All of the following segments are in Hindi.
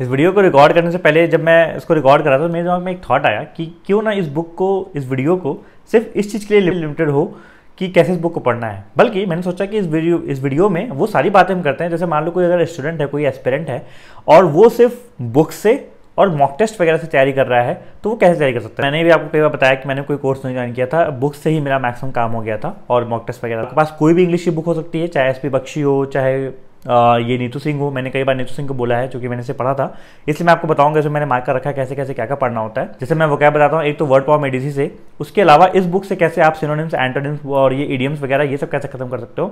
इस वीडियो को रिकॉर्ड करने से पहले जब मैं इसको रिकॉर्ड कर रहा था तो मेरे दिमाग में एक थॉट आया कि क्यों ना इस बुक को इस वीडियो को सिर्फ इस चीज़ के लिए लिमिटेड हो कि कैसे इस बुक को पढ़ना है बल्कि मैंने सोचा कि इस वीडियो इस वीडियो में वो सारी बातें हम करते हैं जैसे मान लो कोई अगर स्टूडेंट है कोई एस्पेरेंट है और वो सिर्फ बुक से और मॉक टेस्ट वगैरह से तैयारी कर रहा है तो वो कैसे तैयारी कर सकता है मैंने भी आपको कई बार बताया कि मैंने कोई कोर्स नहीं ज्वाइन किया था बुक से ही मेरा मैक्सिमम काम हो गया था और मॉक टेस्ट वगैरह आपके पास कोई भी इंग्लिश की बुक हो सकती है चाहे एस पी बख्शी हो चाहे ये नीतू सिंह हूँ मैंने कई बार नीतू सिंह को बोला है क्योंकि मैंने इसे पढ़ा था इसलिए मैं आपको बताऊंगा जो मैंने मार्क कर रखा है कैसे कैसे क्या क्या पढ़ना होता है जैसे मैं वो क्या बताता हूँ एक तो वर्ड पावर मेडिसी से उसके अलावा इस बुक से कैसे आप सिनोनिम्स एंटोनिम्स और ये ईडियम्स वगैरह ये सब कैसे खत्म कर सकते हो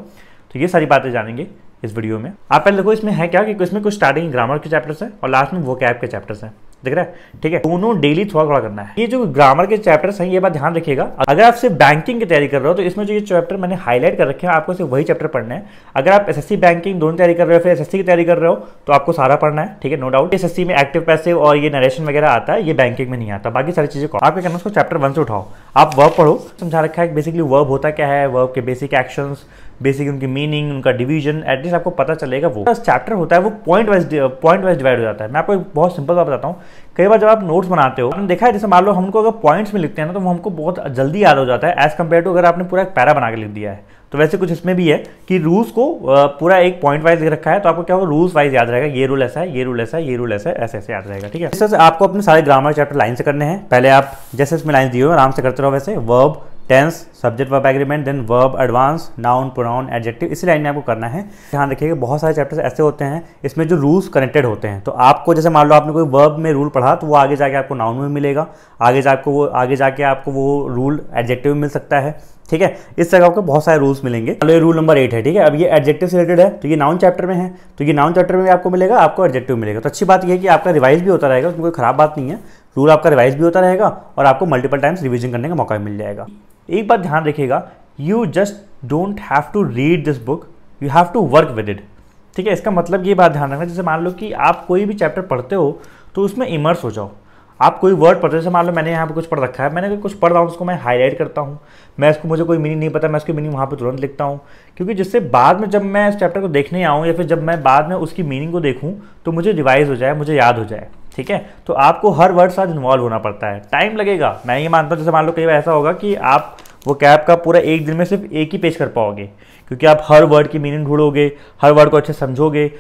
तो ये सारी बातें जानेंगे इस वीडियो में आप पहले देखो इसमें है क्या कि इसमें कुछ स्टार्टिंग ग्रामर के चैप्टर्स हैं और लास्ट में वो कैब के चैप्टर्स हैं दिख रहा है ठीक है दोनों डेली थोड़ा थोड़ा करना है ये जो ग्रामर के चैप्टर है ये बात ध्यान रखिएगा अगर आप सिर्फ बैंकिंग की तैयारी कर रहे हो तो इसमें जो ये चैप्टर मैंने हाईलाइट कर रखे हैं आपको सिर्फ वही चैप्टर पढ़ना है अगर आप एस बैंकिंग दोनों तैयारी कर रहे हो फिर एस की तैयारी कर रहे हो तो आपको सारा पढ़ना है ठीक है नो डाउट एस में एक्टिव पैसे और ये नरेशन वगैरह आता है ये बैंकिंग में नहीं आता बाकी सारी चीज़ें को आपके करना उसको चैप्टर वन से उठाओ आप वर्ब पढ़ो समझा रखा है बेसिकली वर्ब होता क्या है वर्ब के बेसिक एक्शन बेसिक उनकी मीनिंग उनका डिवीजन एटलीस्ट आपको पता चलेगा वो चैप्टर होता है वो point wise point wise divide हो जाता है मैं आपको बहुत सिंपल बात बताता हूँ कई बार जब आप नोट्स बनाते हो हमने देखा है जैसे मान लो हमको अगर पॉइंट्स में लिखते हैं ना तो वो हमको बहुत जल्दी याद हो जाता है एज कम्पेयर टू अगर आपने पूरा एक पैरा बना के लिख दिया है तो वैसे कुछ इसमें भी है कि रूल्स को पूरा एक पॉइंट वाइज रखा है तो आपको क्या होगा रूल्स वाइज याद रहेगा ये रूल ऐसा है ये रूल ऐसा है ये रूल ऐसा है ऐसे ऐसे याद रहेगा ठीक है सर आपको अपने सारे ग्रामर चैप्टर लाइन से करने हैं पहले आप जैसे इसमें लाइन दिए हो आराम से करते रहो वैसे verb tense subject verb agreement then verb advance noun pronoun adjective इसी लाइन में आपको करना है ध्यान रखिएगा बहुत सारे चैप्टर्स ऐसे होते हैं इसमें जो रूल्स कनेक्टेड होते हैं तो आपको जैसे मान लो आपने कोई वर्ब में रूल पढ़ा तो वो आगे जाके आपको नाउन में मिलेगा आगे जाके वो आगे जाके आपको वो रूल एडजेक्टिव मिल सकता है ठीक है इस तरह आपको बहुत सारे रूल्स मिलेंगे चलो ये रूल नंबर एट है ठीक है अब ये एडजेक्टिव से रिलेटेड है तो ये नाउन चैप्टर में है तो ये नाउन चैप्टर में आपको मिलेगा आपको एडजेक्टिव मिलेगा तो अच्छी बात यह है कि आपका रिवाइज भी होता रहेगा उसमें कोई खराब बात नहीं है रूल आपका रिवाइज भी होता रहेगा और आपको मल्टीपल टाइम्स रिविजन करने का मौका मिल जाएगा एक बात ध्यान रखिएगा you just don't have to read this book you have to work with it ठीक है इसका मतलब ये बात ध्यान रखना जैसे मान लो कि आप कोई भी चैप्टर पढ़ते हो तो उसमें इमर्स हो जाओ आप कोई वर्ड पढ़ते जैसे मान लो मैंने यहाँ पे कुछ पढ़ रखा है मैंने कुछ पढ़ रहा हूँ उसको मैं हाईलाइट करता हूँ मैं इसको मुझे कोई मीनिंग नहीं पता मैं उसकी मीनिंग वहाँ पे तुरंत लिखता हूँ क्योंकि जिससे बाद में जब मैं इस चैप्टर को देखने आऊँ या फिर जब मैं बाद में उसकी मीनिंग को देखूँ तो मुझे रिवाइज हो जाए मुझे याद हो जाए ठीक है तो आपको हर वर्ड साथ इन्वॉल्व होना पड़ता है टाइम लगेगा मैं ये मानता हूँ जैसे मान लो कई बार ऐसा होगा कि आप वो कैब का पूरा एक दिन में सिर्फ एक ही पेज कर पाओगे क्योंकि आप हर वर्ड की मीनिंग ढूंढोगे हर वर्ड को अच्छे समझोगे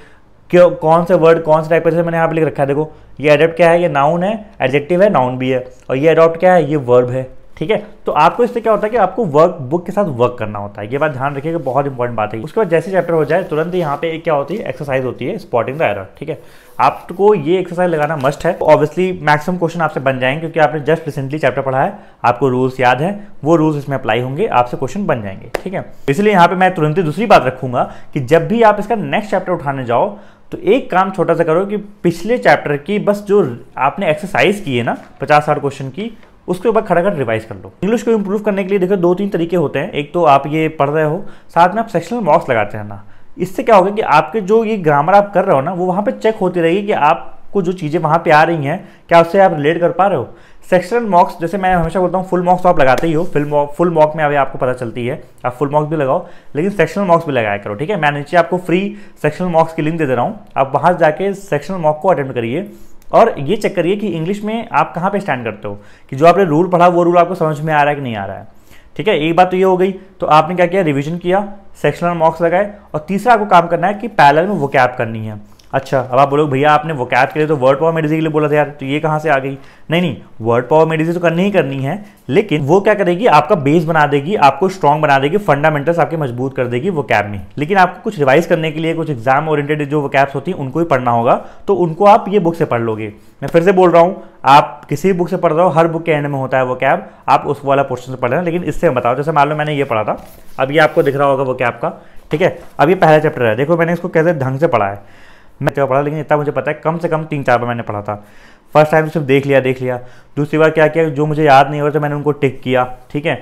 क्यों कौन से वर्ड कौन से टाइप से मैंने यहाँ पे लिख रखा है देखो ये एडेप्ट क्या है ये नाउन है एडजेक्टिव है नाउन भी है और ये अडॉप्ट क्या है ये वर्ब है ठीक है तो आपको इससे क्या होता है कि आपको वर्क बुक के साथ वर्क करना होता है ये बात ध्यान रखिएगा बहुत इंपॉर्टेंट बात है उसके बाद जैसे चैप्टर हो जाए तुरंत ही यहाँ पे क्या होती है एक्सरसाइज होती है स्पॉटिंग द एरर ठीक है आपको ये एक्सरसाइज लगाना मस्ट है ऑब्वियसली मैक्सिमम क्वेश्चन आपसे बन जाएंगे क्योंकि आपने जस्ट रिसेंटली चैप्टर पढ़ा है आपको रूल्स याद है वो रूल्स इसमें अप्लाई होंगे आपसे क्वेश्चन बन जाएंगे ठीक है इसलिए यहाँ पे मैं तुरंत ही दूसरी बात रखूंगा कि जब भी आप इसका नेक्स्ट चैप्टर उठाने जाओ तो एक काम छोटा सा करो कि पिछले चैप्टर की बस जो आपने एक्सरसाइज की है ना पचास साठ क्वेश्चन की उसके ऊपर खड़ा खड़ा रिवाइज कर लो इंग्लिश को इम्प्रूव करने के लिए देखो दो तीन तरीके होते हैं एक तो आप ये पढ़ रहे हो साथ में आप सेक्शनल मार्क्स लगाते हैं ना इससे क्या होगा कि आपके जो ये ग्रामर आप कर रहे हो ना वो वहाँ पर चेक होती रहेगी कि आपको जो चीज़ें वहाँ पर आ रही हैं क्या उससे आप रिलेट कर पा रहे हो सेक्शनल मॉक्स जैसे मैं हमेशा बोलता हूँ फुल मॉक्स तो आप लगाते ही हो फुल मॉक फुल मॉक में अभी आपको पता चलती है आप फुल मॉक्स भी लगाओ लेकिन सेक्शनल मॉक्स भी लगाया करो ठीक है मैं नीचे आपको फ्री सेक्शनल मॉक्स की लिंक दे दे रहा हूँ आप वहाँ जाके सेक्शनल मॉक को अटेंड करिए और ये चेक करिए कि इंग्लिश में आप कहाँ पर स्टैंड करते हो कि जो आपने रूल पढ़ा वो रूल आपको समझ में आ रहा है कि नहीं आ रहा है ठीक है एक बात तो ये हो गई तो आपने क्या किया रिविजन किया सेक्शनल मॉक्स लगाए और तीसरा आपको काम करना है कि पैरल में वो करनी है अच्छा अब आप बोलोगे भैया आपने वोकैब के लिए तो वर्ड पावर मेडिसी के लिए बोला था यार तो ये कहाँ से आ गई नहीं नहीं वर्ड पावर मेडिसी तो करनी ही करनी है लेकिन वो क्या करेगी आपका बेस बना देगी आपको स्ट्रॉन्ग बना देगी फंडामेंटल्स आपके मजबूत कर देगी वो कैब में लेकिन आपको कुछ रिवाइज करने के लिए कुछ एग्जाम ओरिएंटेड जो वो कैब्स होती हैं उनको ही पढ़ना होगा तो उनको आप ये बुक से पढ़ लोगे मैं फिर से बोल रहा हूँ आप किसी भी बुक से पढ़ रहे हो हर बुक के एंड में होता है वो कैब आप उस वाला पोर्शन से पढ़ रहे हैं लेकिन इससे बताओ जैसे मान लो मैंने ये पढ़ा था अब ये आपको दिख रहा होगा वो कैब का ठीक है अब ये पहला चैप्टर है देखो मैंने इसको कैसे ढंग से पढ़ा है मैं क्या पढ़ा लेकिन इतना मुझे पता है कम से कम तीन चार बार मैंने पढ़ा था फर्स्ट टाइम तो सिर्फ देख लिया देख लिया दूसरी बार क्या किया जो मुझे याद नहीं हो तो रहा था मैंने उनको टिक किया ठीक है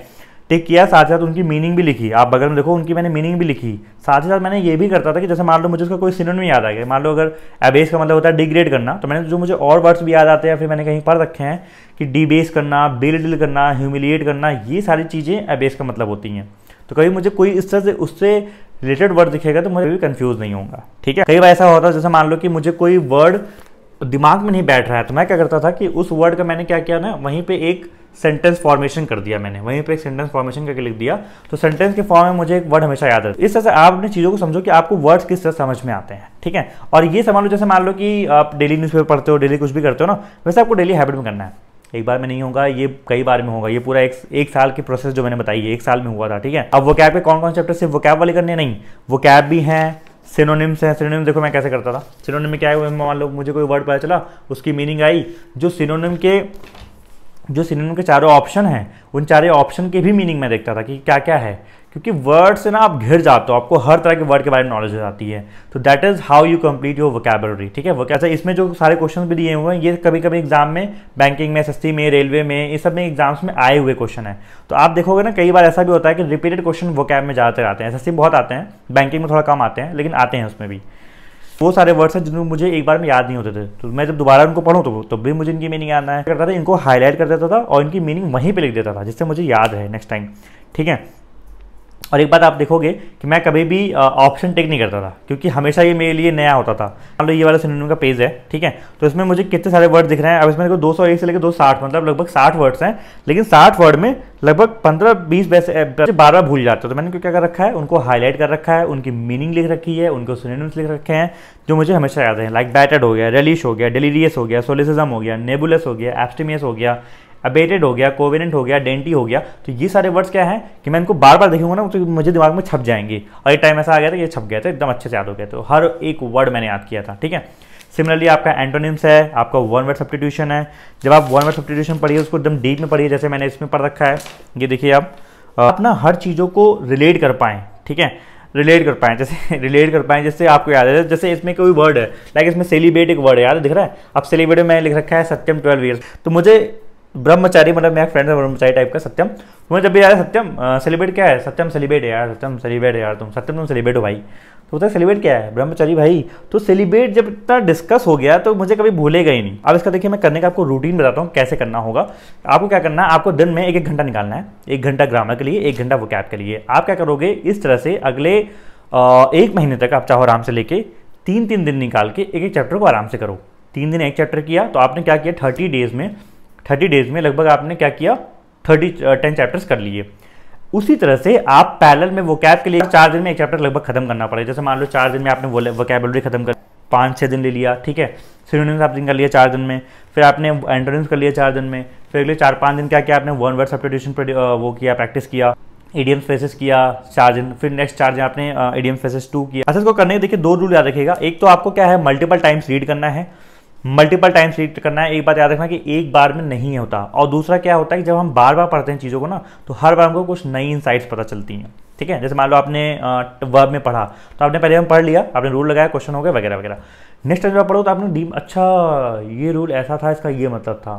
टिक किया साथ साथ उनकी मीनिंग भी लिखी आप बगल में देखो उनकी मैंने मीनिंग भी लिखी साथ ही साथ मैंने ये भी करता था कि जैसे मान लो मुझे उसका कोई सिनोन भी याद आ गया मान लो अगर एबेस का मतलब होता है डिग्रेड करना तो मैंने जो मुझे और वर्ड्स भी याद आते हैं फिर मैंने कहीं पढ़ रखे हैं कि डिबेस करना बिल डिल करना ह्यूमिलिएट करना ये सारी चीज़ें एबेस का मतलब होती हैं तो कभी मुझे कोई इस तरह से उससे रिलेटेड वर्ड दिखेगा तो मुझे कन्फ्यूज नहीं होगा ठीक है कई बार ऐसा होता है जैसे मान लो कि मुझे कोई वर्ड दिमाग में नहीं बैठ रहा है तो मैं क्या करता था कि उस वर्ड का मैंने क्या किया ना वहीं पे एक सेंटेंस फॉर्मेशन कर दिया मैंने वहीं पे एक सेंटेंस फॉर्मेशन करके लिख दिया तो सेंटेंस के फॉर्म में मुझे एक वर्ड हमेशा याद रहता है इस तरह से आप अपनी चीज़ों को समझो कि आपको वर्ड्स किस तरह समझ में आते हैं ठीक है और ये समझ लो जैसे मान लो कि आप डेली न्यूज़पेपर पढ़ते हो डेली कुछ भी करते हो ना वैसे आपको डेली हैबिट में करना है एक बार में नहीं होगा ये कई बार में होगा ये पूरा एक, एक साल की प्रोसेस जो मैंने बताई है एक साल में हुआ था ठीक है अब वो कैब के कौन कौन चैप्टर सिर्फ वो कैब वाले करने नहीं वो कैब भी हैं सिनोनिम्स हैं सिनोनिम देखो मैं कैसे करता था सिनोनिम में क्या है मान लो मुझे कोई वर्ड पता चला उसकी मीनिंग आई जो सिनोनिम के जो सिनोनिम के चारों ऑप्शन हैं उन चारों ऑप्शन के भी मीनिंग मैं देखता था कि क्या क्या है क्योंकि वर्ड से ना आप घिर जाते हो आपको हर तरह के वर्ड के बारे में नॉलेज हो जाती है तो that is how you complete your vocabulary ठीक है अच्छा इसमें जो सारे क्वेश्चन भी दिए हुए हैं ये कभी कभी एग्जाम में बैंकिंग में एस में रेलवे में ये सब में एग्जाम्स में आए हुए क्वेश्चन है तो आप देखोगे ना कई बार ऐसा भी होता है कि रिपीटेड क्वेश्चन वोकैब में ज़्यादातर आते हैं एस बहुत आते हैं बैंकिंग में थोड़ा कम आते हैं लेकिन आते हैं उसमें भी वो सारे वर्ड्स हैं जिनमें मुझे एक बार में याद नहीं होते थे तो मैं जब दोबारा उनको पढ़ूँ तो तब भी मुझे इनकी मीनिंग याद आया करता था इनको हाईलाइट कर देता था और इनकी मीनिंग वहीं पे लिख देता था जिससे मुझे याद है नेक्स्ट टाइम ठीक है और एक बात आप देखोगे कि मैं कभी भी ऑप्शन टेक नहीं करता था क्योंकि हमेशा ये मेरे लिए नया होता था मान लो ये वाला सिनेम का पेज है ठीक है तो इसमें मुझे कितने सारे वर्ड दिख रहे हैं अब इसमें देखो दो सौ एक से लेकर दो साठ मतलब लगभग साठ वर्ड्स हैं लेकिन साठ वर्ड में लगभग पंद्रह बीस वैसे बार भूल जाते तो मैंने क्यों क्या कर रखा है उनको हाईलाइट कर रखा है उनकी मीनिंग लिख रखी है उनको सिनेम्स लिख रखे हैं जो मुझे हमेशा याद है लाइक बैटेड हो गया रेलिश हो गया डिलीरियस हो गया सोलिसिजम हो गया नेबुलस हो गया एब्सटिमियस हो गया अबेटेड हो गया कोविनेंट हो गया डेंटी हो गया तो ये सारे वर्ड्स क्या है कि मैं इनको बार बार देखूंगा ना तो मुझे दिमाग में छप जाएंगे और एक टाइम ऐसा आ गया था ये छप गया था एकदम अच्छे से याद हो गया तो हर एक वर्ड मैंने याद किया था ठीक है सिमिलरली आपका एंटोनिम्स है आपका वन वर्ड सब्सटीट्यूशन है जब आप वन वर्ड सब्सटीट्यूशन पढ़िए उसको एकदम डीप में पढ़िए जैसे मैंने इसमें पढ़ रखा है ये देखिए आप अपना हर चीज़ों को रिलेट कर पाएँ ठीक है रिलेट कर पाएँ जैसे रिलेट कर पाएँ जैसे आपको याद है जैसे इसमें कोई वर्ड है लाइक इसमें सेलिब्रेट एक वर्ड है याद दिख रहा है अब सेलिब्रेट में लिख रखा है सत्यम ट्वेल्व ईयर्स तो मुझे ब्रह्मचारी मतलब मेरा फ्रेंड है ब्रह्मचारी टाइप का सत्यम तुम्हें जब भी यार सत्यम सेलिब्रेट क्या है सत्यम सेलिब्रेट यार सत्यम सेलिब्रेट यार तुम सत्यम तुम सेलिब्रेट हो भाई तो बताया सेलिब्रेट क्या है ब्रह्मचारी भाई तो सेलिब्रेट जब इतना डिस्कस हो गया तो मुझे कभी भूलेगा ही नहीं अब इसका देखिए मैं करने का आपको रूटीन बताता हूँ कैसे करना होगा आपको क्या करना है आपको दिन में एक एक घंटा निकालना है एक घंटा ग्रामर के लिए एक घंटा वो के लिए आप क्या करोगे इस तरह से अगले एक महीने तक आप चाहो आराम से लेके तीन तीन दिन निकाल के एक एक चैप्टर को आराम से करो तीन दिन एक चैप्टर किया तो आपने क्या किया थर्टी डेज में थर्टी डेज में लगभग आपने क्या किया थर्टी टेन चैप्टर्स कर लिए उसी तरह से आप पैरल में वो के लिए चार दिन में एक चैप्टर लगभग खत्म करना पड़ेगा जैसे मान लो चार दिन में आपने वोकेबलरी खत्म कर पाँच छः दिन ले लिया ठीक है सिनोनिम्स दिन कर लिया चार दिन में फिर आपने एंट्रेंस कर लिया चार दिन में फिर अगले चार पाँच दिन क्या किया आपने वन वर्ड सब्सटीट्यूशन वो किया प्रैक्टिस किया एडियम फेसेस किया चार दिन फिर नेक्स्ट चार दिन आपने एडियम फेसेस टू किया अच्छा इसको करने के देखिए दो रूल याद रखिएगा एक तो आपको क्या है मल्टीपल टाइम्स रीड करना है मल्टीपल टाइम्स रीड करना है एक बात याद रखना कि एक बार में नहीं होता और दूसरा क्या होता है कि जब हम बार बार पढ़ते हैं चीज़ों को ना तो हर बार हमको कुछ नई इंसाइट्स पता चलती हैं ठीक है जैसे मान लो आपने वर्ब में पढ़ा तो आपने पहले हम पढ़ लिया आपने रूल लगाया क्वेश्चन हो गया वगैरह वगैरह नेक्स्ट टाइम जब पढ़ो तो आपने डीम अच्छा ये रूल ऐसा था इसका ये मतलब था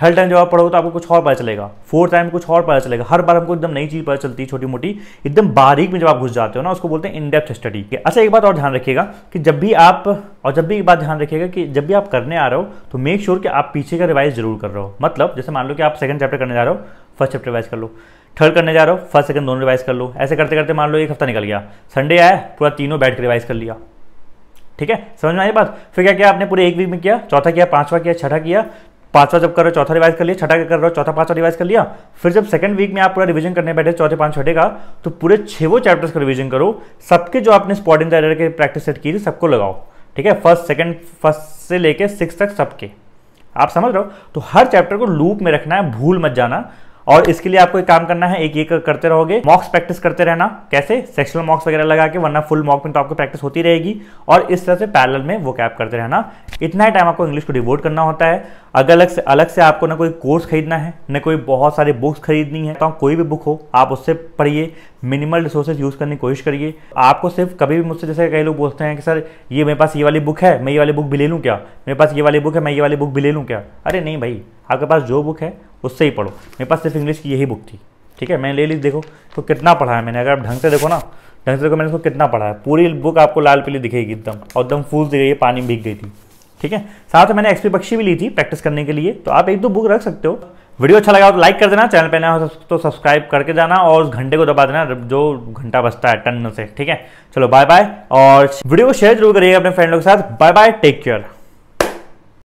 थर्ड टाइम जब आप पढ़ोगे तो आपको कुछ और पता चलेगा फोर्थ टाइम कुछ और पता चलेगा हर बार हमको एकदम नई चीज़ पता चलती है छोटी मोटी एकदम बारीक में जब आप घुस जाते हो ना उसको बोलते हैं इन डेप्थ स्टडी अच्छा एक बात और ध्यान रखिएगा कि जब भी आप और जब भी एक बात ध्यान रखिएगा कि जब भी आप करने आ रहे हो तो मेक श्योर sure कि आप पीछे का रिवाइज जरूर कर रहे हो मतलब जैसे मान लो कि आप सेकंड चैप्टर करने जा रहे हो फर्स्ट चैप्टर रिवाइज कर लो थर्ड करने जा रहे हो फर्स्ट सेकंड दोनों रिवाइज कर लो ऐसे करते करते मान लो एक हफ्ता निकल गया संडे आया पूरा तीनों बैठ के रिवाइज कर लिया ठीक है समझ में आई बात फिर क्या किया आपने पूरे एक वीक में किया चौथा किया पांचवा किया छठा किया पांचवा जब कर रहे हो चौथा रिवाइज कर लिया छठा क्या कर रहे हो चौथा पांचवा रिवाइज कर लिया फिर जब सेकंड वीक में आप पूरा रिवीजन करने बैठे चौथे पांच छठे का तो पूरे वो चैप्टर्स का रिवीजन करो सबके जो आपने स्पॉट इन दर के प्रैक्टिस सेट की थी सबको लगाओ ठीक है फर्स्ट सेकंड फर्स्ट से लेके सिक्स तक सबके आप समझ रहे हो तो हर चैप्टर को लूप में रखना है भूल मत जाना और इसके लिए आपको एक काम करना है एक ये करते रहोगे मॉक्स प्रैक्टिस करते रहना कैसे सेक्शनल मॉक्स वगैरह लगा के वरना फुल मॉक में तो आपको प्रैक्टिस होती रहेगी और इस तरह से पैरल में वो कैप करते रहना इतना ही टाइम आपको इंग्लिश को डिवोट करना होता है अगर अलग से अलग से आपको ना कोई कोर्स खरीदना है ना कोई बहुत सारी बुक्स खरीदनी है तो कोई भी बुक हो आप उससे पढ़िए मिनिमल रिसोर्सेज यूज़ करने की कोशिश करिए आपको सिर्फ कभी भी मुझसे जैसे कई लोग बोलते हैं कि सर ये मेरे पास ये वाली बुक है मैं ये वाली बुक भी ले लूँ क्या मेरे पास ये वाली बुक है मैं ये वाली बुक भी ले लूँ क्या अरे नहीं भाई आपके पास जो बुक है उससे ही पढ़ो मेरे पास सिर्फ इंग्लिश की यही बुक थी ठीक है मैंने ले ली देखो तो कितना पढ़ा है मैंने अगर आप ढंग से देखो ना ढंग से देखो मैंने उसको कितना पढ़ा है पूरी बुक आपको लाल पीली दिखेगी एकदम और एकदम फूल दी गई है पानी भीग गई थी ठीक है साथ में मैंने एक्सपी पक्षी भी ली थी प्रैक्टिस करने के लिए तो आप एक दो बुक रख सकते हो वीडियो अच्छा लगा तो लाइक कर देना चैनल पर ना हो तो सब्सक्राइब तो करके जाना और उस घंटे को दबा देना जो घंटा बचता है टन से ठीक है चलो बाय बाय और वीडियो को शेयर जरूर करिएगा अपने फ्रेंड लोग के साथ बाय बाय टेक केयर